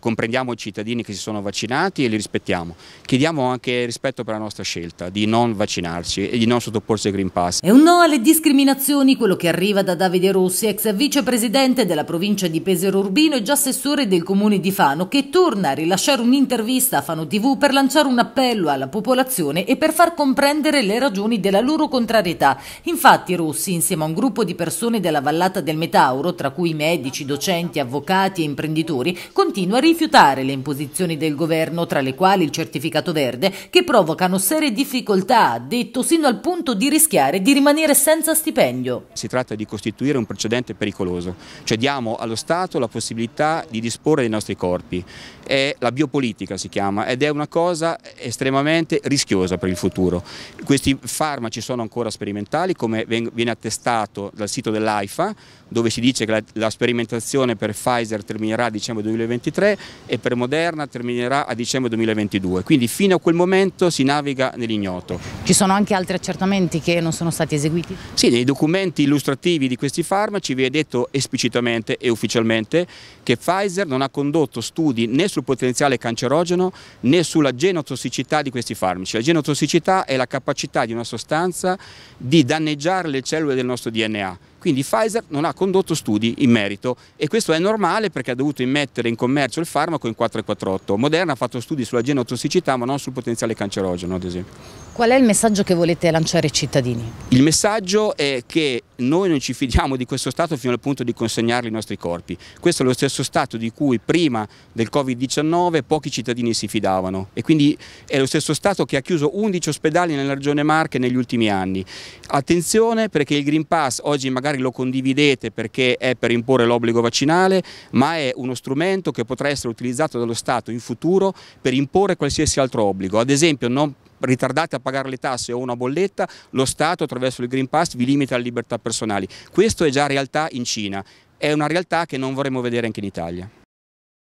comprendiamo i cittadini che si sono vaccinati e li rispettiamo. Chiediamo anche rispetto per la nostra scelta di non vaccinarci e di non sottoporsi al Green Pass. È un no alle discriminazioni quello che arriva da Davide Rossi, ex vicepresidente della provincia di Pesero Urbino e già assessore del comune di Fano, che torna a rilasciare un'intervista a Fano TV per lanciare un appello alla popolazione e per far comprendere le ragioni della loro contrarietà. Infatti Rossi, insieme a un gruppo di persone della vallata del Metauro, tra cui medici, docenti, avvocati e imprenditori, continua a rifiutare le imposizioni del governo, tra le quali il certificato verde, che provocano serie difficoltà, ha detto, sino al punto di rischiare di rimanere senza stipendio. Si tratta di costituire un precedente pericoloso, cioè diamo allo Stato la possibilità di disporre dei nostri corpi. È la biopolitica si chiama ed è una cosa estremamente rischiosa per il futuro. Questi farmaci sono ancora sperimentali, come viene attestato dal sito dell'AIFA, dove si dice che la, la sperimentazione per Pfizer terminerà a dicembre 2023, e per Moderna terminerà a dicembre 2022, quindi fino a quel momento si naviga nell'ignoto. Ci sono anche altri accertamenti che non sono stati eseguiti? Sì, nei documenti illustrativi di questi farmaci vi è detto esplicitamente e ufficialmente che Pfizer non ha condotto studi né sul potenziale cancerogeno né sulla genotossicità di questi farmaci. La genotossicità è la capacità di una sostanza di danneggiare le cellule del nostro DNA quindi Pfizer non ha condotto studi in merito e questo è normale perché ha dovuto immettere in commercio il farmaco in 448. Moderna ha fatto studi sulla genotossicità ma non sul potenziale cancerogeno ad esempio. Qual è il messaggio che volete lanciare ai cittadini? Il messaggio è che noi non ci fidiamo di questo Stato fino al punto di consegnarli i nostri corpi. Questo è lo stesso Stato di cui prima del Covid-19 pochi cittadini si fidavano e quindi è lo stesso Stato che ha chiuso 11 ospedali nella regione Marche negli ultimi anni. Attenzione perché il Green Pass oggi magari magari lo condividete perché è per imporre l'obbligo vaccinale, ma è uno strumento che potrà essere utilizzato dallo Stato in futuro per imporre qualsiasi altro obbligo. Ad esempio non ritardate a pagare le tasse o una bolletta, lo Stato attraverso il Green Pass vi limita le libertà personali. Questo è già realtà in Cina, è una realtà che non vorremmo vedere anche in Italia.